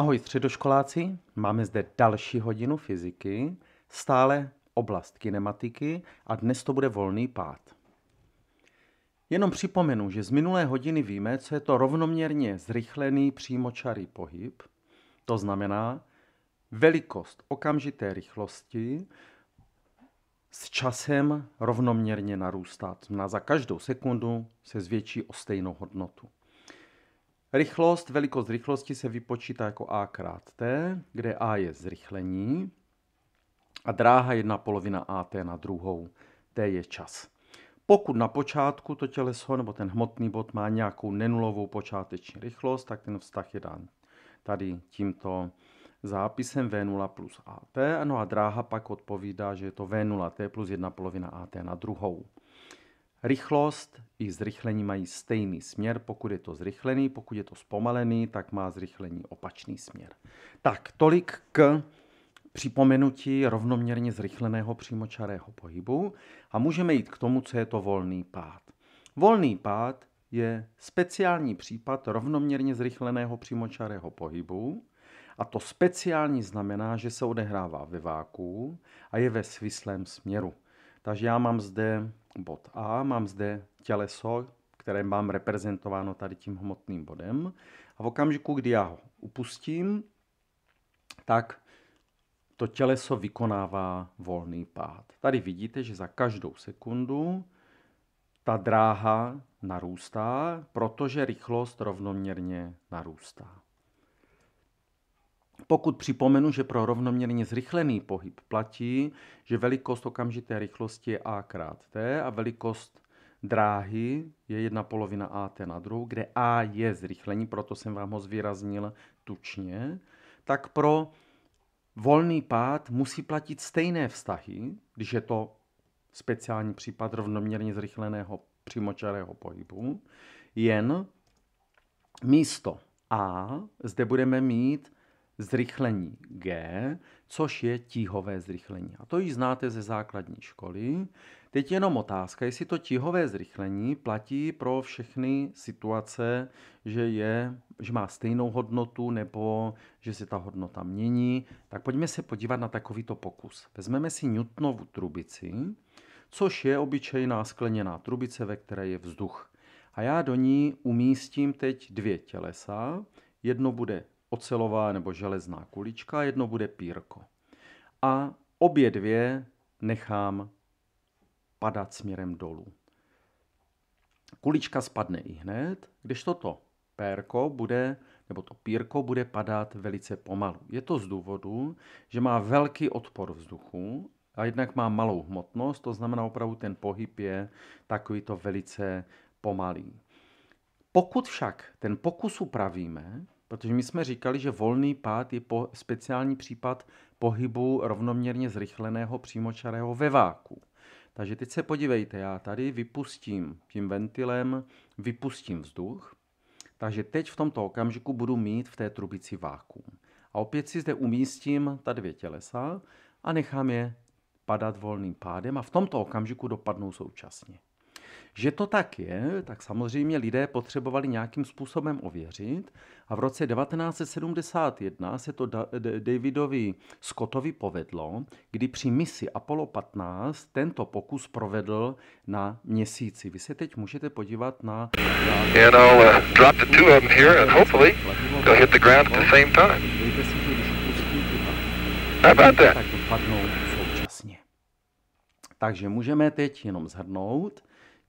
Ahoj středoškoláci, máme zde další hodinu fyziky, stále oblast kinematiky a dnes to bude volný pád. Jenom připomenu, že z minulé hodiny víme, co je to rovnoměrně zrychlený přímočarý pohyb, to znamená velikost okamžité rychlosti s časem rovnoměrně narůstat. Na za každou sekundu se zvětší o stejnou hodnotu. Rychlost, velikost rychlosti se vypočítá jako a krát t, kde a je zrychlení a dráha jedna polovina at na druhou, t je čas. Pokud na počátku to těleso nebo ten hmotný bod má nějakou nenulovou počáteční rychlost, tak ten vztah je dán tady tímto zápisem V0 plus AT. Ano a dráha pak odpovídá, že je to V0T plus jedna polovina AT na druhou. Rychlost i zrychlení mají stejný směr, pokud je to zrychlený, pokud je to zpomalený, tak má zrychlení opačný směr. Tak, tolik k připomenutí rovnoměrně zrychleného přímočarého pohybu a můžeme jít k tomu, co je to volný pád. Volný pád je speciální případ rovnoměrně zrychleného přímočarého pohybu a to speciální znamená, že se odehrává ve váku a je ve svislém směru. Takže já mám zde bod A, mám zde těleso, které mám reprezentováno tady tím hmotným bodem. A v okamžiku, kdy já ho upustím, tak to těleso vykonává volný pád. Tady vidíte, že za každou sekundu ta dráha narůstá, protože rychlost rovnoměrně narůstá. Pokud připomenu, že pro rovnoměrně zrychlený pohyb platí, že velikost okamžité rychlosti je a krát t a velikost dráhy je jedna polovina at na druhou, kde a je zrychlení, proto jsem vám ho zvýraznil tučně, tak pro volný pád musí platit stejné vztahy, když je to speciální případ rovnoměrně zrychleného přímočarého pohybu, jen místo a zde budeme mít zrychlení G, což je tíhové zrychlení. A to již znáte ze základní školy. Teď jenom otázka, jestli to tíhové zrychlení platí pro všechny situace, že, je, že má stejnou hodnotu nebo že se ta hodnota mění. Tak pojďme se podívat na takovýto pokus. Vezmeme si Newtonovu trubici, což je obyčejná skleněná trubice, ve které je vzduch. A já do ní umístím teď dvě tělesa. Jedno bude ocelová nebo železná kulička, jedno bude pírko. A obě dvě nechám padat směrem dolů. Kulička spadne i hned, když toto pérko bude, nebo to pírko bude padat velice pomalu. Je to z důvodu, že má velký odpor vzduchu a jednak má malou hmotnost, to znamená opravdu ten pohyb je takový to velice pomalý. Pokud však ten pokus upravíme, Protože my jsme říkali, že volný pád je po, speciální případ pohybu rovnoměrně zrychleného přímočarého ve váku. Takže teď se podívejte, já tady vypustím tím ventilem, vypustím vzduch, takže teď v tomto okamžiku budu mít v té trubici vákuum. A opět si zde umístím ta dvě tělesa a nechám je padat volným pádem a v tomto okamžiku dopadnou současně. Že to tak je, tak samozřejmě lidé potřebovali nějakým způsobem ověřit a v roce 1971 se to Davidovi Scottovi povedlo, kdy při misi Apollo 15 tento pokus provedl na měsíci. Vy se teď můžete podívat na... Uh, drop the two of them here and hopefully they'll hit the ground at the same time. současně. Takže můžeme teď jenom zhrnout,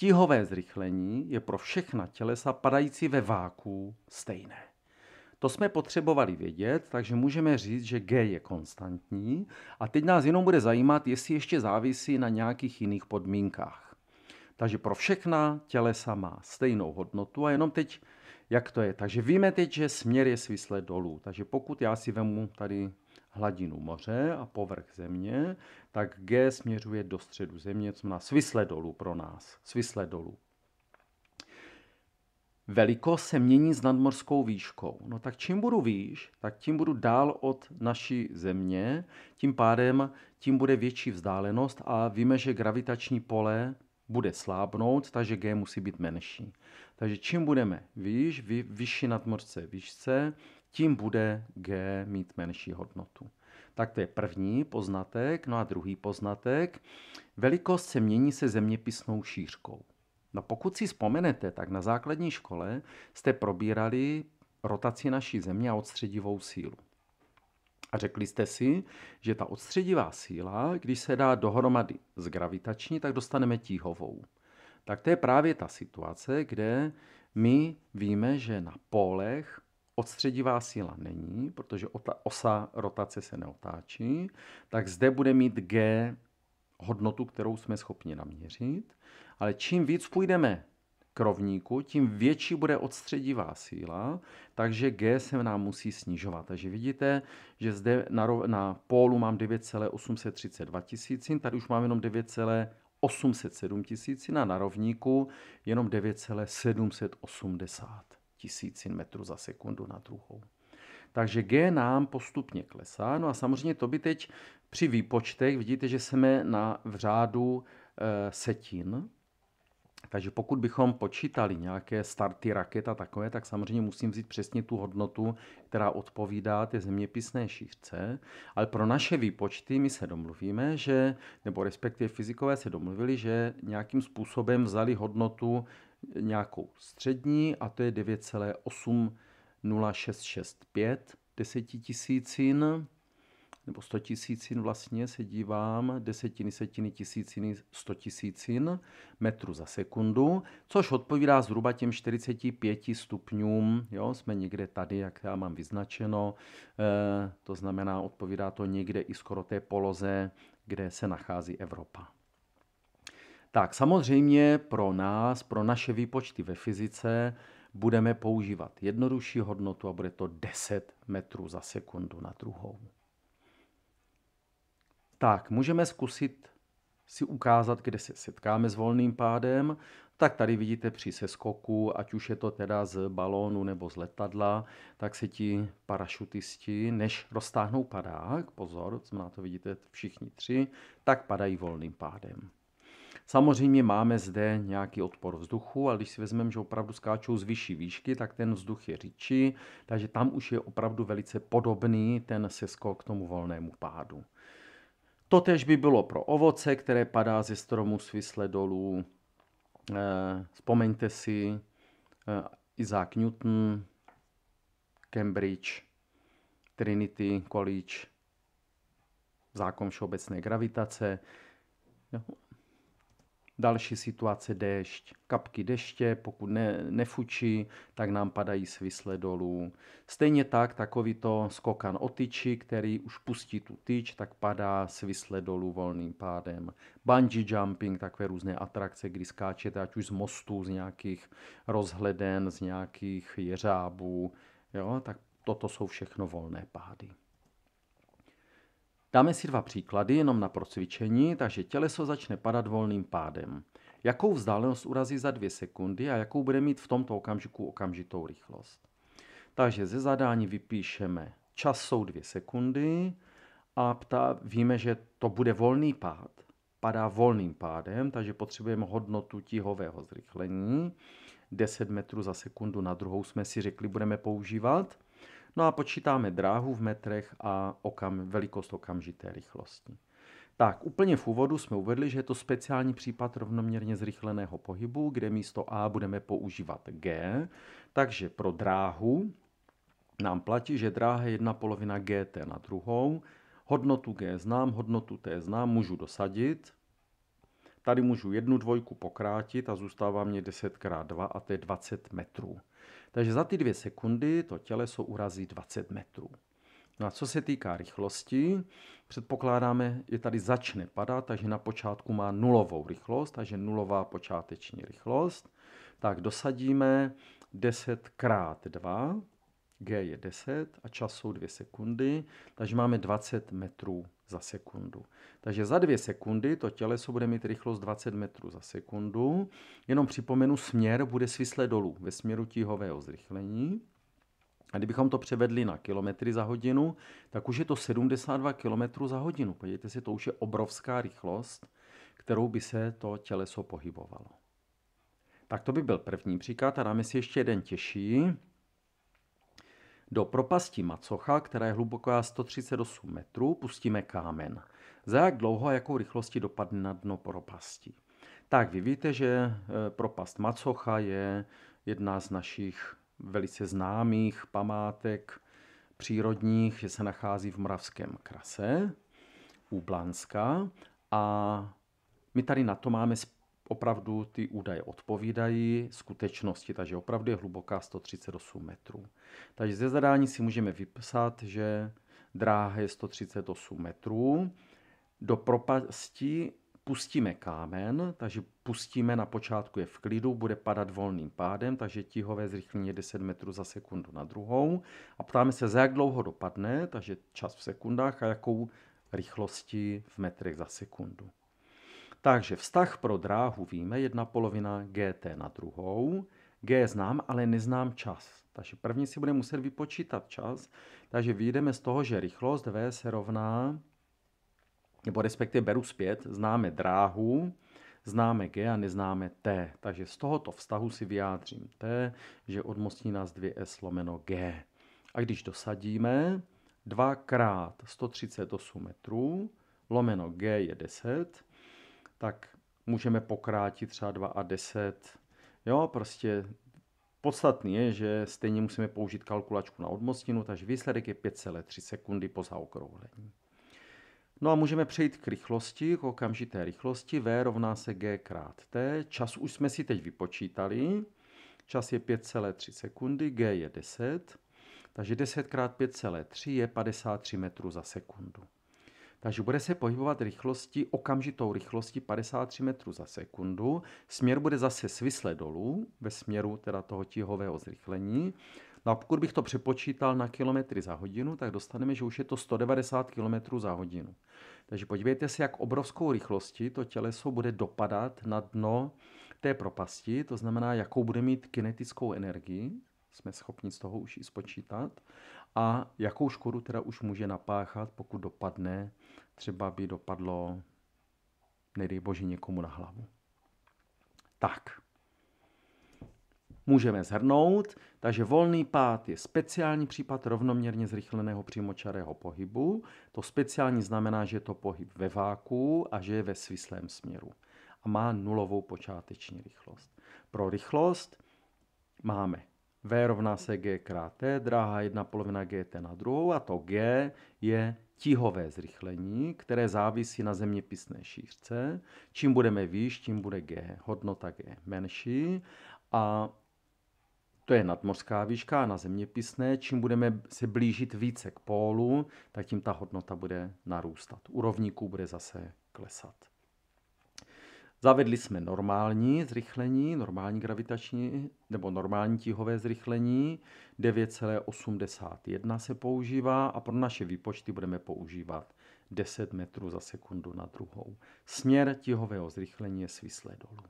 Tíhové zrychlení je pro všechna tělesa padající ve váku stejné. To jsme potřebovali vědět, takže můžeme říct, že G je konstantní a teď nás jenom bude zajímat, jestli ještě závisí na nějakých jiných podmínkách. Takže pro všechna tělesa má stejnou hodnotu a jenom teď, jak to je. Takže víme teď, že směr je svisle dolů. Takže pokud já si vemu tady hladinu moře a povrch země, tak G směřuje do středu země, co na svisle dolů pro nás, svisle dolů. Velikost se mění s nadmorskou výškou. No tak čím budu výš, tak tím budu dál od naší země, tím pádem tím bude větší vzdálenost a víme, že gravitační pole bude slábnout, takže G musí být menší. Takže čím budeme výš, vy, vyšší nadmořce výšce, tím bude G mít menší hodnotu. Tak to je první poznatek. No a druhý poznatek. Velikost se mění se zeměpisnou šířkou. No pokud si vzpomenete, tak na základní škole jste probírali rotaci naší země a odstředivou sílu. A řekli jste si, že ta odstředivá síla, když se dá dohromady s gravitační, tak dostaneme tíhovou. Tak to je právě ta situace, kde my víme, že na polech odstředivá síla není, protože osa rotace se neotáčí, tak zde bude mít G hodnotu, kterou jsme schopni naměřit. Ale čím víc půjdeme k rovníku, tím větší bude odstředivá síla, takže G se nám musí snižovat. Takže vidíte, že zde na, na pólu mám 9,832 tisícin, tady už mám jenom 9,807 tisícin a na rovníku jenom 9,780 tisícin metrů za sekundu na druhou. Takže G nám postupně klesá. No a samozřejmě to by teď při výpočtech, vidíte, že jsme na, v řádu e, setin, takže pokud bychom počítali nějaké starty raket a takové, tak samozřejmě musím vzít přesně tu hodnotu, která odpovídá té zeměpisné šířce. Ale pro naše výpočty my se domluvíme, že, nebo respektive fyzikové se domluvili, že nějakým způsobem vzali hodnotu nějakou střední a to je 9,80665 desetitisícin nebo 100 tisícin vlastně se dívám, desetiny, setiny, tisíciny, 100 tisícin metru za sekundu, což odpovídá zhruba těm 45 stupňům, jo, jsme někde tady, jak já mám vyznačeno, e, to znamená, odpovídá to někde i skoro té poloze, kde se nachází Evropa. Tak samozřejmě pro nás, pro naše výpočty ve fyzice, budeme používat jednodušší hodnotu a bude to 10 metrů za sekundu na druhou. Tak, můžeme zkusit si ukázat, kde se setkáme s volným pádem. Tak tady vidíte při seskoku, ať už je to teda z balónu nebo z letadla, tak se ti parašutisti, než roztáhnou padák, pozor, na to vidíte všichni tři, tak padají volným pádem. Samozřejmě máme zde nějaký odpor vzduchu, ale když si vezmeme, že opravdu skáčou z vyšší výšky, tak ten vzduch je říčí, takže tam už je opravdu velice podobný ten seskok k tomu volnému pádu. Totež by bylo pro ovoce, které padá ze stromu svisle dolů. Eh, vzpomeňte si eh, Isaac Newton, Cambridge, Trinity College, zákon všeobecné gravitace. Další situace déšť. Kapky deště, pokud ne, nefučí, tak nám padají svisle dolů. Stejně tak takovýto skokan o tyči, který už pustí tu tyč, tak padá svisle dolů volným pádem. Bungee jumping, takové různé atrakce, kdy skáčete ať už z mostů, z nějakých rozhleden, z nějakých jeřábů. Jo, tak toto jsou všechno volné pády. Dáme si dva příklady jenom na procvičení, takže těleso začne padat volným pádem. Jakou vzdálenost urazí za dvě sekundy a jakou bude mít v tomto okamžiku okamžitou rychlost. Takže ze zadání vypíšeme, čas jsou dvě sekundy a ptá, víme, že to bude volný pád. Padá volným pádem, takže potřebujeme hodnotu tíhového zrychlení. 10 metrů za sekundu na druhou jsme si řekli, budeme používat – No a počítáme dráhu v metrech a okam, velikost okamžité rychlosti. Tak, úplně v úvodu jsme uvedli, že je to speciální případ rovnoměrně zrychleného pohybu, kde místo A budeme používat G. Takže pro dráhu nám platí, že dráha je jedna polovina GT na druhou. Hodnotu G znám, hodnotu T znám, můžu dosadit. Tady můžu jednu dvojku pokrátit a zůstává mě 10 x 2 a to je 20 metrů. Takže za ty dvě sekundy to těleso urazí 20 metrů. No a co se týká rychlosti, předpokládáme, je tady začne padat, takže na počátku má nulovou rychlost, takže nulová počáteční rychlost. Tak dosadíme 10 krát 2, G je 10 a čas jsou 2 sekundy, takže máme 20 metrů za sekundu. Takže za 2 sekundy to těleso bude mít rychlost 20 metrů za sekundu. Jenom připomenu, směr bude svisle dolů ve směru tíhového zrychlení. A kdybychom to převedli na kilometry za hodinu, tak už je to 72 km za hodinu. Podívejte si, to už je obrovská rychlost, kterou by se to těleso pohybovalo. Tak to by byl první příklad a dáme si ještě jeden těžší. Do propasti Macocha, která je hluboká 138 metrů, pustíme kámen. Za jak dlouho a jakou rychlostí dopadne na dno propasti? Tak, vy víte, že e, propast Macocha je jedna z našich velice známých památek přírodních, že se nachází v Moravském krase u Blanska a my tady na to máme opravdu ty údaje odpovídají skutečnosti, takže opravdu je hluboká 138 metrů. Takže ze zadání si můžeme vypsat, že dráha je 138 metrů. Do propasti pustíme kámen, takže pustíme na počátku je v klidu, bude padat volným pádem, takže tíhové zrychlení 10 metrů za sekundu na druhou. A ptáme se, za jak dlouho dopadne, takže čas v sekundách a jakou rychlosti v metrech za sekundu. Takže vztah pro dráhu víme, jedna polovina gt na druhou. G znám, ale neznám čas. Takže první si bude muset vypočítat čas. Takže vyjdeme z toho, že rychlost v se rovná, nebo respektive beru zpět, známe dráhu, známe G a neznáme T. Takže z tohoto vztahu si vyjádřím T, že odmostní nás 2S lomeno G. A když dosadíme, 2 krát 138 metrů, lomeno G je 10, tak můžeme pokrátit třeba 2 a 10. Jo, prostě podstatný je, že stejně musíme použít kalkulačku na odmostinu, takže výsledek je 5,3 sekundy po zaokrouhlení. No a můžeme přejít k rychlosti, k okamžité rychlosti. V rovná se g krát t. Čas už jsme si teď vypočítali. Čas je 5,3 sekundy, g je 10. Takže 10 krát 5,3 je 53 metrů za sekundu. Takže bude se pohybovat rychlosti, okamžitou rychlosti 53 metrů za sekundu. Směr bude zase svisle dolů, ve směru teda toho tíhového zrychlení. No a pokud bych to přepočítal na kilometry za hodinu, tak dostaneme, že už je to 190 km za hodinu. Takže podívejte se, jak obrovskou rychlostí to těleso bude dopadat na dno té propasti, to znamená, jakou bude mít kinetickou energii, jsme schopni z toho už i spočítat a jakou škodu teda už může napáchat, pokud dopadne, třeba by dopadlo, nedej bože, někomu na hlavu. Tak, můžeme zhrnout, takže volný pád je speciální případ rovnoměrně zrychleného přímočarého pohybu. To speciální znamená, že je to pohyb ve váku a že je ve svislém směru a má nulovou počáteční rychlost. Pro rychlost máme v rovná se G krát T, dráha 1 polovina GT na druhou a to G je tihové zrychlení, které závisí na zeměpisné šířce. Čím budeme výš, tím bude G, hodnota G menší a to je nadmořská výška a na zeměpisné, čím budeme se blížit více k pólu, tak tím ta hodnota bude narůstat. U rovníků bude zase klesat. Zavedli jsme normální zrychlení, normální gravitační nebo normální tíhové zrychlení, 9,81 se používá a pro naše výpočty budeme používat 10 metrů za sekundu na druhou. Směr tíhového zrychlení je svislé dolů.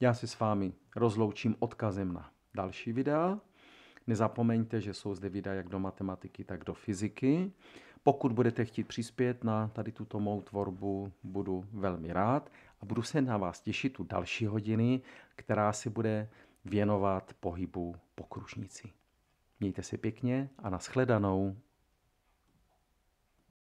Já se s vámi rozloučím odkazem na další videa. Nezapomeňte, že jsou zde videa jak do matematiky, tak do fyziky. Pokud budete chtít přispět na tady tuto mou tvorbu, budu velmi rád a budu se na vás těšit u další hodiny, která si bude věnovat pohybu po kružnici. Mějte se pěkně a nashledanou.